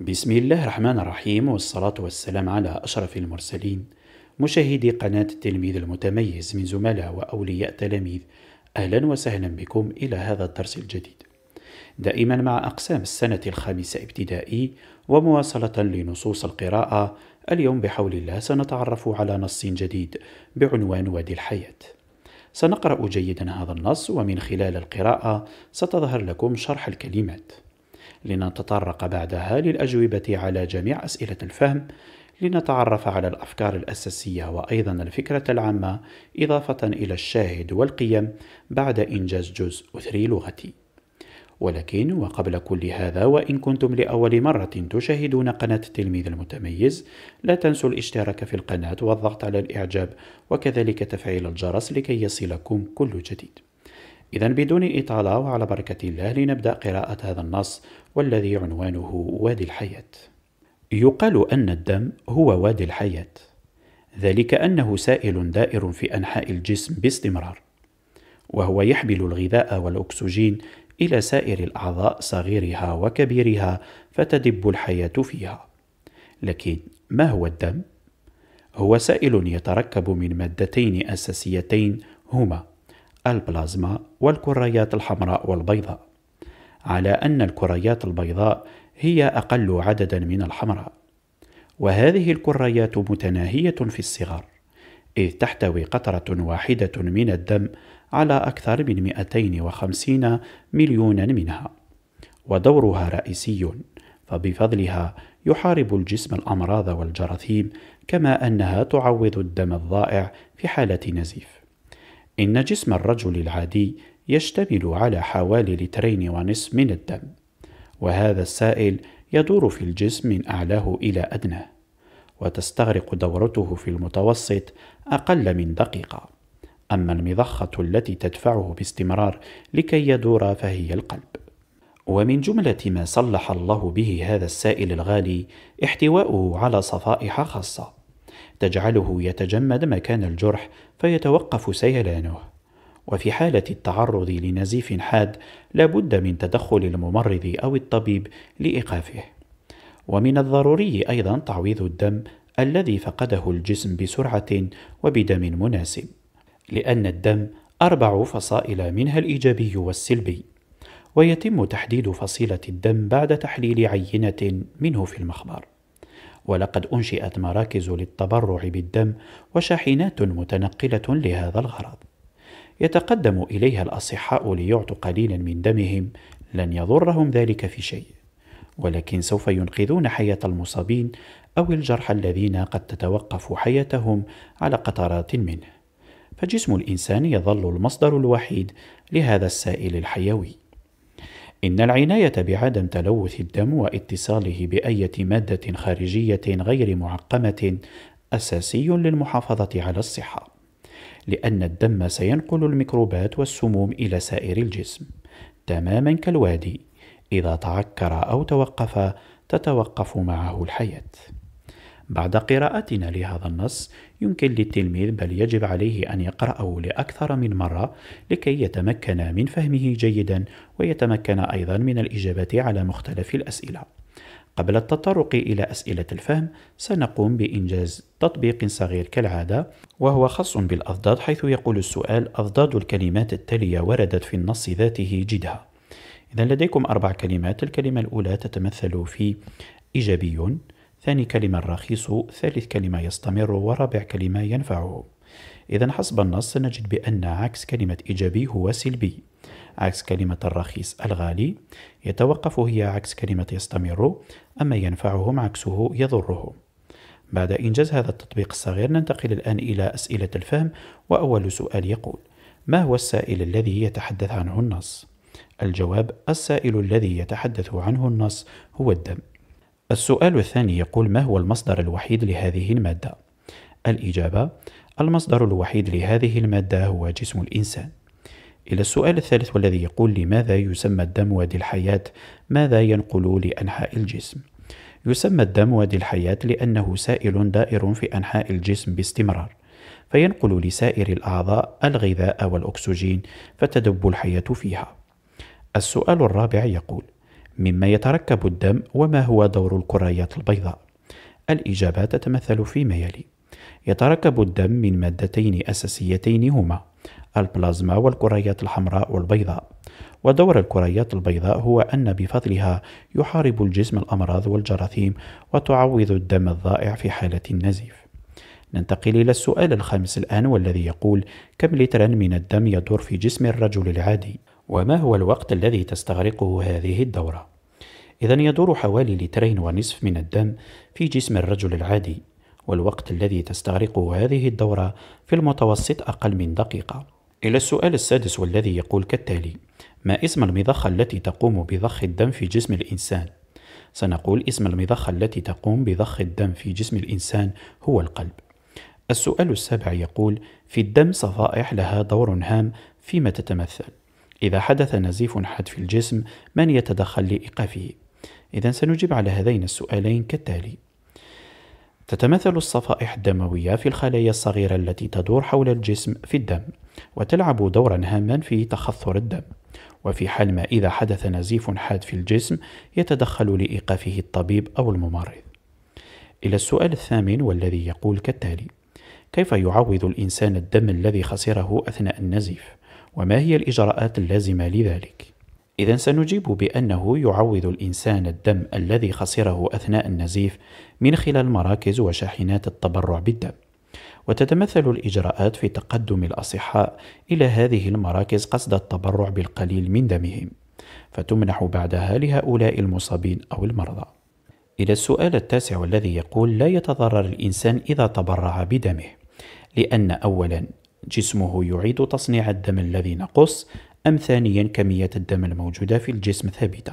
بسم الله الرحمن الرحيم والصلاة والسلام على أشرف المرسلين مشاهدي قناة التلميذ المتميز من زملاء وأولياء تلاميذ أهلا وسهلا بكم إلى هذا الدرس الجديد دائما مع أقسام السنة الخامسة ابتدائي ومواصلة لنصوص القراءة اليوم بحول الله سنتعرف على نص جديد بعنوان وادي الحياة سنقرأ جيدا هذا النص ومن خلال القراءة ستظهر لكم شرح الكلمات لنتطرق بعدها للأجوبة على جميع أسئلة الفهم لنتعرف على الأفكار الأساسية وأيضا الفكرة العامة إضافة إلى الشاهد والقيم بعد إنجاز جزء أثري لغتي ولكن وقبل كل هذا وإن كنتم لأول مرة تشاهدون قناة التلميذ المتميز لا تنسوا الاشتراك في القناة والضغط على الإعجاب وكذلك تفعيل الجرس لكي يصلكم كل جديد إذا بدون إطالة وعلى بركة الله لنبدأ قراءة هذا النص والذي عنوانه وادي الحياة. يقال أن الدم هو وادي الحياة، ذلك أنه سائل دائر في أنحاء الجسم باستمرار، وهو يحمل الغذاء والأكسجين إلى سائر الأعضاء صغيرها وكبيرها فتدب الحياة فيها. لكن ما هو الدم؟ هو سائل يتركب من مادتين أساسيتين هما البلازما والكريات الحمراء والبيضاء على أن الكريات البيضاء هي أقل عددا من الحمراء وهذه الكريات متناهية في الصغر إذ تحتوي قطرة واحدة من الدم على أكثر من 250 مليونا منها ودورها رئيسي فبفضلها يحارب الجسم الأمراض والجراثيم كما أنها تعوض الدم الضائع في حالة نزيف إن جسم الرجل العادي يشتمل على حوالي لترين ونصف من الدم وهذا السائل يدور في الجسم من أعلاه إلى أدناه وتستغرق دورته في المتوسط أقل من دقيقة أما المضخة التي تدفعه باستمرار لكي يدور فهي القلب ومن جملة ما صلح الله به هذا السائل الغالي احتواؤه على صفائح خاصة تجعله يتجمد مكان الجرح فيتوقف سيلانه وفي حالة التعرض لنزيف حاد لا بد من تدخل الممرض أو الطبيب لإيقافه ومن الضروري أيضا تعويض الدم الذي فقده الجسم بسرعة وبدم مناسب لأن الدم أربع فصائل منها الإيجابي والسلبي ويتم تحديد فصيلة الدم بعد تحليل عينة منه في المخبر ولقد أنشئت مراكز للتبرع بالدم وشاحنات متنقلة لهذا الغرض. يتقدم إليها الأصحاء ليعطوا قليلا من دمهم لن يضرهم ذلك في شيء، ولكن سوف ينقذون حياة المصابين أو الجرحى الذين قد تتوقف حياتهم على قطرات منه. فجسم الإنسان يظل المصدر الوحيد لهذا السائل الحيوي. إن العناية بعدم تلوث الدم واتصاله بأية مادة خارجية غير معقمة أساسي للمحافظة على الصحة، لأن الدم سينقل الميكروبات والسموم إلى سائر الجسم، تمامًا كالوادي، إذا تعكر أو توقف تتوقف معه الحياة. بعد قراءتنا لهذا النص يمكن للتلميذ بل يجب عليه أن يقرأه لأكثر من مرة لكي يتمكن من فهمه جيدا ويتمكن أيضا من الإجابة على مختلف الأسئلة قبل التطرق إلى أسئلة الفهم سنقوم بإنجاز تطبيق صغير كالعادة وهو خاص بالأضداد حيث يقول السؤال أضداد الكلمات التالية وردت في النص ذاته جدها إذا لديكم أربع كلمات الكلمة الأولى تتمثل في ايجابيون ثاني كلمة الرخيص ثالث كلمة يستمر ورابع كلمة ينفع إذا حسب النص نجد بأن عكس كلمة إيجابي هو سلبي عكس كلمة الرخيص الغالي يتوقف هي عكس كلمة يستمر أما ينفعهم عكسه يضرهم بعد إنجاز هذا التطبيق الصغير ننتقل الآن إلى أسئلة الفهم وأول سؤال يقول ما هو السائل الذي يتحدث عنه النص؟ الجواب السائل الذي يتحدث عنه النص هو الدم السؤال الثاني يقول ما هو المصدر الوحيد لهذه المادة؟ الإجابة المصدر الوحيد لهذه المادة هو جسم الإنسان إلى السؤال الثالث والذي يقول لماذا يسمى الدم وادي الحياة؟ ماذا ينقل لأنحاء الجسم؟ يسمى الدم وادي الحياة لأنه سائل دائر في أنحاء الجسم باستمرار فينقل لسائر الأعضاء الغذاء والأكسجين فتدب الحياة فيها السؤال الرابع يقول مما يتركب الدم وما هو دور الكريات البيضاء الإجابة تتمثل فيما يلي يتركب الدم من مادتين أساسيتين هما البلازما والكريات الحمراء والبيضاء ودور الكريات البيضاء هو أن بفضلها يحارب الجسم الأمراض والجراثيم وتعوض الدم الضائع في حالة النزيف ننتقل إلى السؤال الخامس الآن والذي يقول كم لترا من الدم يدور في جسم الرجل العادي؟ وما هو الوقت الذي تستغرقه هذه الدورة؟ إذا يدور حوالي لترين ونصف من الدم في جسم الرجل العادي والوقت الذي تستغرقه هذه الدورة في المتوسط أقل من دقيقة إلى السؤال السادس والذي يقول كالتالي ما اسم المضخة التي تقوم بضخ الدم في جسم الإنسان؟ سنقول اسم المضخة التي تقوم بضخ الدم في جسم الإنسان هو القلب السؤال السابع يقول في الدم صفائح لها دور هام فيما تتمثل إذا حدث نزيف حاد في الجسم من يتدخل لإيقافه؟ إذا سنجيب على هذين السؤالين كالتالي تتمثل الصفائح الدموية في الخلايا الصغيرة التي تدور حول الجسم في الدم وتلعب دورا هاما في تخثر الدم وفي حال ما إذا حدث نزيف حاد في الجسم يتدخل لإيقافه الطبيب أو الممرض إلى السؤال الثامن والذي يقول كالتالي كيف يعوض الإنسان الدم الذي خسره أثناء النزيف؟ وما هي الإجراءات اللازمة لذلك؟ إذا سنجيب بأنه يعوض الإنسان الدم الذي خسره أثناء النزيف من خلال مراكز وشاحنات التبرع بالدم. وتتمثل الإجراءات في تقدم الأصحاء إلى هذه المراكز قصد التبرع بالقليل من دمهم، فتمنح بعدها لهؤلاء المصابين أو المرضى. إلى السؤال التاسع والذي يقول: لا يتضرر الإنسان إذا تبرع بدمه، لأن أولاً جسمه يعيد تصنيع الدم الذي نقص أم ثانيا كمية الدم الموجودة في الجسم ثابتة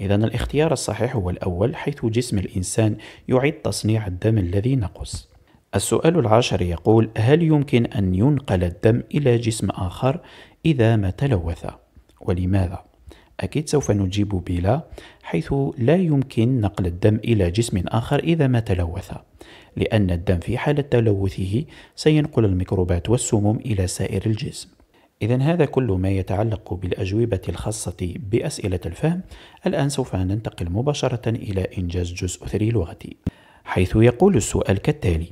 إذا الاختيار الصحيح هو الأول حيث جسم الإنسان يعيد تصنيع الدم الذي نقص السؤال العاشر يقول هل يمكن أن ينقل الدم إلى جسم آخر إذا ما تلوث ولماذا؟ أكيد سوف نجيب بلا حيث لا يمكن نقل الدم إلى جسم آخر إذا ما تلوث لأن الدم في حالة تلوثه سينقل الميكروبات والسموم إلى سائر الجسم إذا هذا كل ما يتعلق بالأجوبة الخاصة بأسئلة الفهم الآن سوف ننتقل مباشرة إلى إنجاز جزء 3 لغتي حيث يقول السؤال كالتالي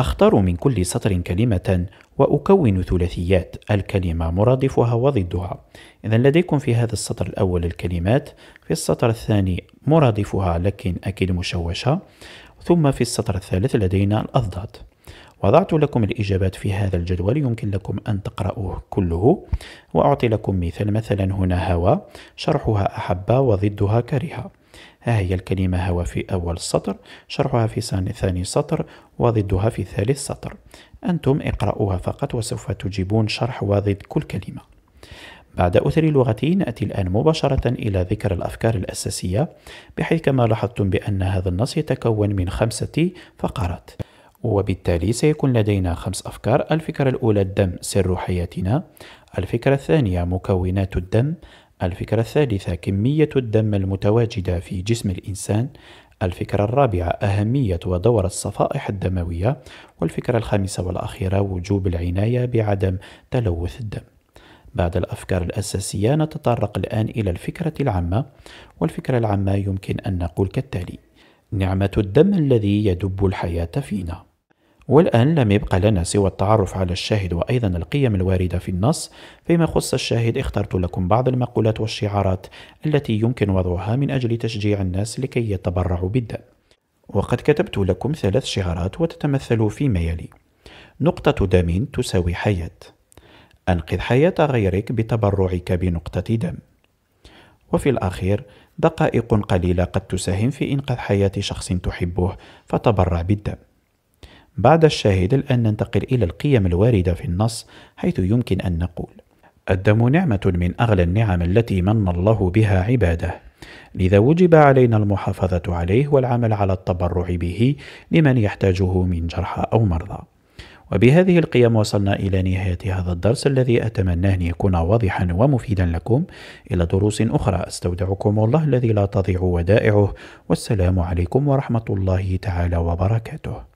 أختار من كل سطر كلمة وأكون ثلاثيات الكلمة مرادفها وضدها إذا لديكم في هذا السطر الأول الكلمات في السطر الثاني مرادفها لكن أكيد مشوشة ثم في السطر الثالث لدينا الأضداد وضعت لكم الإجابات في هذا الجدول يمكن لكم أن تقرأوه كله وأعطي لكم مثال مثلا هنا هوا شرحها أحبة وضدها كرهة ها هي الكلمة هوا في أول سطر شرحها في ثاني سطر وضدها في ثالث سطر أنتم اقرأوها فقط وسوف تجيبون شرح وضد كل كلمة بعد أثر لغتي نأتي الآن مباشرة إلى ذكر الأفكار الأساسية بحيث كما لاحظتم بأن هذا النص يتكون من خمسة فقرات وبالتالي سيكون لدينا خمس أفكار الفكرة الأولى الدم سر حياتنا الفكرة الثانية مكونات الدم الفكرة الثالثة كمية الدم المتواجدة في جسم الإنسان الفكرة الرابعة أهمية ودور الصفائح الدموية والفكرة الخامسة والأخيرة وجوب العناية بعدم تلوث الدم بعد الأفكار الأساسية نتطرق الآن إلى الفكرة العامة والفكرة العامة يمكن أن نقول كالتالي نعمة الدم الذي يدب الحياة فينا والآن لم يبقى لنا سوى التعرف على الشاهد وأيضا القيم الواردة في النص فيما يخص الشاهد اخترت لكم بعض المقولات والشعارات التي يمكن وضعها من أجل تشجيع الناس لكي يتبرعوا بالدم وقد كتبت لكم ثلاث شعارات وتتمثل فيما يلي نقطة دم تساوي حياة أنقذ حياة غيرك بتبرعك بنقطة دم. وفي الأخير دقائق قليلة قد تساهم في إنقاذ حياة شخص تحبه فتبرع بالدم. بعد الشاهد الآن ننتقل إلى القيم الواردة في النص حيث يمكن أن نقول: الدم نعمة من أغلى النعم التي من الله بها عباده، لذا وجب علينا المحافظة عليه والعمل على التبرع به لمن يحتاجه من جرحى أو مرضى. وبهذه القيم وصلنا إلى نهاية هذا الدرس الذي أتمنى أن يكون واضحا ومفيدا لكم إلى دروس أخرى أستودعكم الله الذي لا تضيع ودائعه والسلام عليكم ورحمة الله تعالى وبركاته